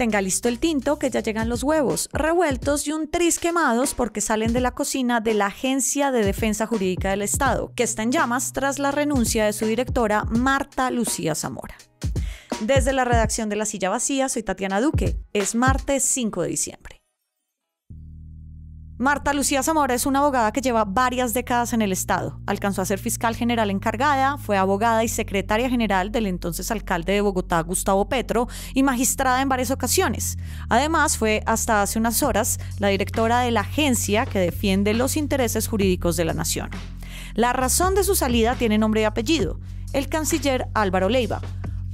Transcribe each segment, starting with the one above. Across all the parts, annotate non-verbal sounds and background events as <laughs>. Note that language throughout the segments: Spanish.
tenga listo el tinto, que ya llegan los huevos revueltos y un tris quemados porque salen de la cocina de la Agencia de Defensa Jurídica del Estado, que está en llamas tras la renuncia de su directora Marta Lucía Zamora. Desde la redacción de La Silla Vacía, soy Tatiana Duque. Es martes 5 de diciembre. Marta Lucía Zamora es una abogada que lleva varias décadas en el Estado. Alcanzó a ser fiscal general encargada, fue abogada y secretaria general del entonces alcalde de Bogotá, Gustavo Petro, y magistrada en varias ocasiones. Además, fue hasta hace unas horas la directora de la agencia que defiende los intereses jurídicos de la nación. La razón de su salida tiene nombre y apellido, el canciller Álvaro Leiva,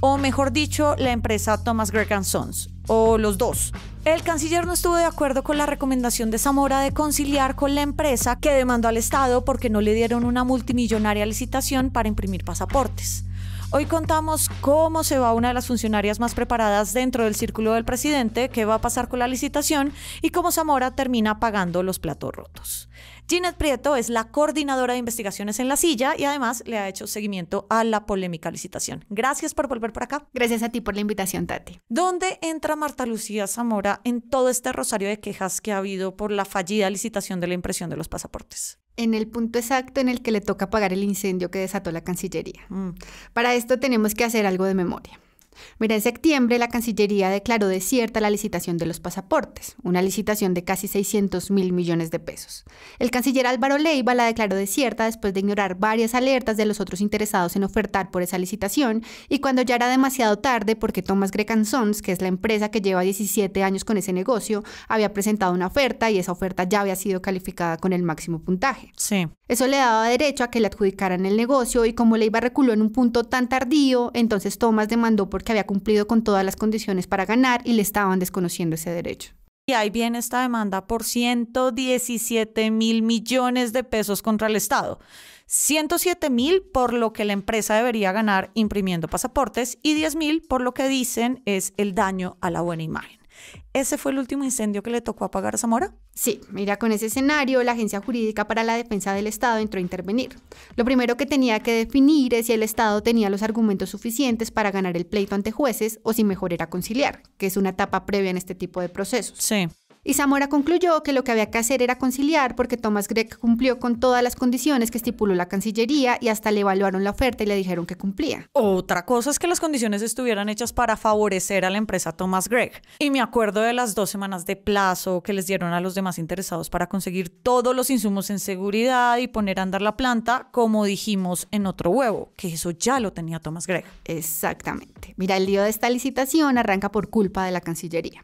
o mejor dicho, la empresa Thomas Gregg Sons, o los dos. El canciller no estuvo de acuerdo con la recomendación de Zamora de conciliar con la empresa que demandó al Estado porque no le dieron una multimillonaria licitación para imprimir pasaportes. Hoy contamos cómo se va una de las funcionarias más preparadas dentro del círculo del presidente, qué va a pasar con la licitación y cómo Zamora termina pagando los platos rotos. Jeanette Prieto es la coordinadora de investigaciones en la silla y además le ha hecho seguimiento a la polémica licitación. Gracias por volver por acá. Gracias a ti por la invitación, Tati. ¿Dónde entra Marta Lucía Zamora en todo este rosario de quejas que ha habido por la fallida licitación de la impresión de los pasaportes? en el punto exacto en el que le toca apagar el incendio que desató la Cancillería. Mm. Para esto tenemos que hacer algo de memoria. Mira, en septiembre la Cancillería declaró desierta la licitación de los pasaportes, una licitación de casi 600 mil millones de pesos. El canciller Álvaro Leiva la declaró desierta después de ignorar varias alertas de los otros interesados en ofertar por esa licitación y cuando ya era demasiado tarde porque Thomas Grecansons, que es la empresa que lleva 17 años con ese negocio, había presentado una oferta y esa oferta ya había sido calificada con el máximo puntaje. Sí. Eso le daba derecho a que le adjudicaran el negocio y como Leiva reculó en un punto tan tardío, entonces Thomas demandó por que había cumplido con todas las condiciones para ganar y le estaban desconociendo ese derecho. Y ahí viene esta demanda por 117 mil millones de pesos contra el Estado. 107 mil por lo que la empresa debería ganar imprimiendo pasaportes y 10 mil por lo que dicen es el daño a la buena imagen. ¿Ese fue el último incendio que le tocó apagar a Zamora? Sí, mira, con ese escenario la Agencia Jurídica para la Defensa del Estado entró a intervenir. Lo primero que tenía que definir es si el Estado tenía los argumentos suficientes para ganar el pleito ante jueces o si mejor era conciliar, que es una etapa previa en este tipo de procesos. Sí. Y Zamora concluyó que lo que había que hacer era conciliar porque Thomas Gregg cumplió con todas las condiciones que estipuló la Cancillería y hasta le evaluaron la oferta y le dijeron que cumplía. Otra cosa es que las condiciones estuvieran hechas para favorecer a la empresa Thomas Gregg. Y me acuerdo de las dos semanas de plazo que les dieron a los demás interesados para conseguir todos los insumos en seguridad y poner a andar la planta, como dijimos en otro huevo, que eso ya lo tenía Thomas Gregg. Exactamente. Mira, el lío de esta licitación arranca por culpa de la Cancillería.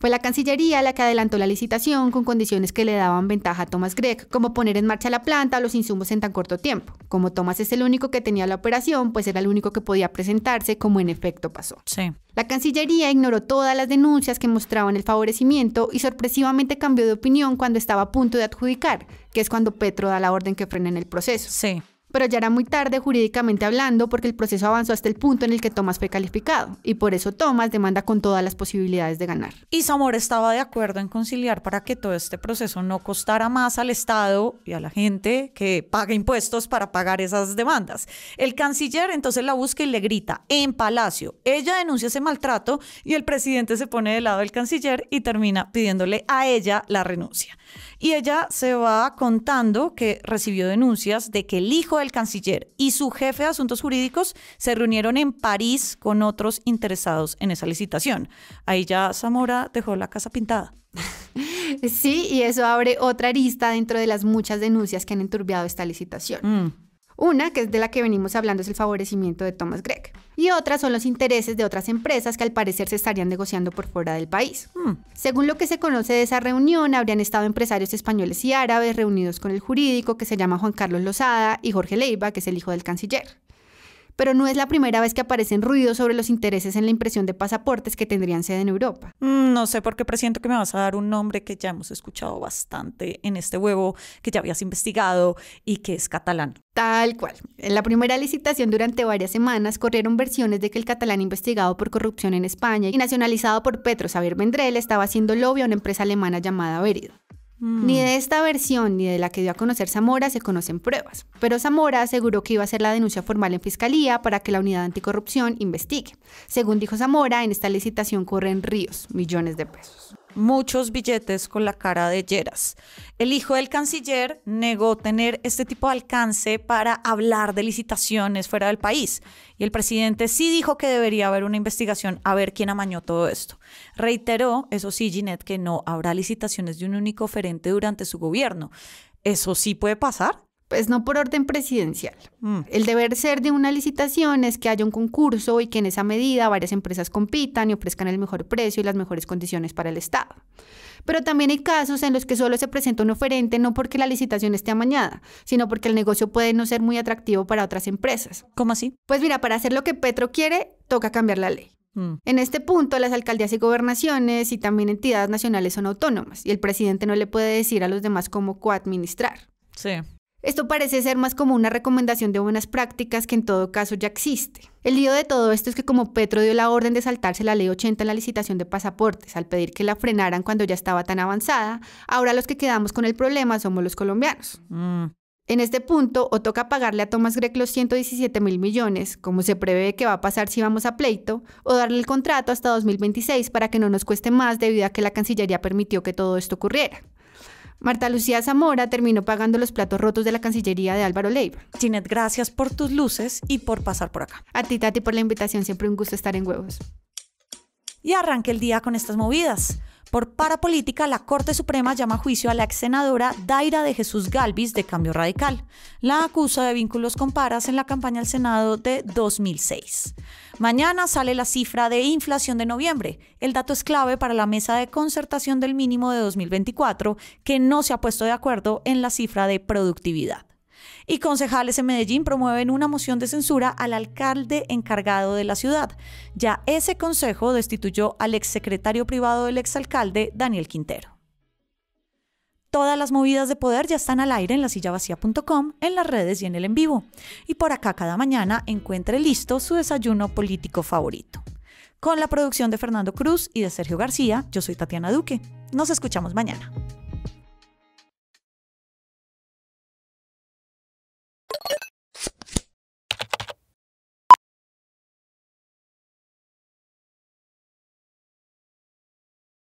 Fue la Cancillería la que adelantó la licitación con condiciones que le daban ventaja a Thomas Gregg, como poner en marcha la planta o los insumos en tan corto tiempo. Como Thomas es el único que tenía la operación, pues era el único que podía presentarse, como en efecto pasó. Sí. La Cancillería ignoró todas las denuncias que mostraban el favorecimiento y sorpresivamente cambió de opinión cuando estaba a punto de adjudicar, que es cuando Petro da la orden que frenen el proceso. Sí pero ya era muy tarde jurídicamente hablando porque el proceso avanzó hasta el punto en el que Thomas fue calificado y por eso Thomas demanda con todas las posibilidades de ganar. Y Zamora estaba de acuerdo en conciliar para que todo este proceso no costara más al Estado y a la gente que paga impuestos para pagar esas demandas. El canciller entonces la busca y le grita en Palacio. Ella denuncia ese maltrato y el presidente se pone de lado del canciller y termina pidiéndole a ella la renuncia. Y ella se va contando que recibió denuncias de que el hijo de el canciller y su jefe de asuntos jurídicos se reunieron en París con otros interesados en esa licitación. Ahí ya Zamora dejó la casa pintada. <laughs> Sí, y eso abre otra arista dentro de las muchas denuncias que han enturbiado esta licitación. Mm. Una, que es de la que venimos hablando, es el favorecimiento de Thomas Gregg. Y otra son los intereses de otras empresas que al parecer se estarían negociando por fuera del país. Hmm. Según lo que se conoce de esa reunión, habrían estado empresarios españoles y árabes reunidos con el jurídico que se llama Juan Carlos Lozada y Jorge Leiva, que es el hijo del canciller pero no es la primera vez que aparecen ruidos sobre los intereses en la impresión de pasaportes que tendrían sede en Europa. Mm, no sé por qué presiento que me vas a dar un nombre que ya hemos escuchado bastante en este huevo, que ya habías investigado y que es catalán. Tal cual. En la primera licitación durante varias semanas corrieron versiones de que el catalán investigado por corrupción en España y nacionalizado por Petro Xavier Vendrell estaba haciendo lobby a una empresa alemana llamada Verido. Ni mm. de esta versión ni de la que dio a conocer Zamora se conocen pruebas, pero Zamora aseguró que iba a hacer la denuncia formal en fiscalía para que la unidad anticorrupción investigue. Según dijo Zamora, en esta licitación corren ríos, millones de pesos muchos billetes con la cara de Lleras. El hijo del canciller negó tener este tipo de alcance para hablar de licitaciones fuera del país y el presidente sí dijo que debería haber una investigación a ver quién amañó todo esto. Reiteró, eso sí, Ginette, que no habrá licitaciones de un único oferente durante su gobierno. Eso sí puede pasar, pues no por orden presidencial. Mm. El deber ser de una licitación es que haya un concurso y que en esa medida varias empresas compitan y ofrezcan el mejor precio y las mejores condiciones para el Estado. Pero también hay casos en los que solo se presenta un oferente no porque la licitación esté amañada, sino porque el negocio puede no ser muy atractivo para otras empresas. ¿Cómo así? Pues mira, para hacer lo que Petro quiere, toca cambiar la ley. Mm. En este punto, las alcaldías y gobernaciones y también entidades nacionales son autónomas y el presidente no le puede decir a los demás cómo coadministrar. Sí. Esto parece ser más como una recomendación de buenas prácticas que en todo caso ya existe. El lío de todo esto es que como Petro dio la orden de saltarse la ley 80 en la licitación de pasaportes al pedir que la frenaran cuando ya estaba tan avanzada, ahora los que quedamos con el problema somos los colombianos. Mm. En este punto, o toca pagarle a Tomás Greco los 117 mil millones, como se prevé que va a pasar si vamos a pleito, o darle el contrato hasta 2026 para que no nos cueste más debido a que la Cancillería permitió que todo esto ocurriera. Marta Lucía Zamora terminó pagando los platos rotos de la Cancillería de Álvaro Leiva. Ginette, gracias por tus luces y por pasar por acá. A ti, Tati, por la invitación. Siempre un gusto estar en Huevos. Y arranque el día con estas movidas. Por parapolítica, la Corte Suprema llama a juicio a la ex senadora Daira de Jesús Galvis de Cambio Radical. La acusa de vínculos con paras en la campaña al Senado de 2006. Mañana sale la cifra de inflación de noviembre. El dato es clave para la mesa de concertación del mínimo de 2024, que no se ha puesto de acuerdo en la cifra de productividad. Y concejales en Medellín promueven una moción de censura al alcalde encargado de la ciudad. Ya ese consejo destituyó al exsecretario privado del exalcalde, Daniel Quintero. Todas las movidas de poder ya están al aire en La Silla Vacía.com, en las redes y en el en vivo. Y por acá cada mañana encuentre listo su desayuno político favorito. Con la producción de Fernando Cruz y de Sergio García, yo soy Tatiana Duque. Nos escuchamos mañana.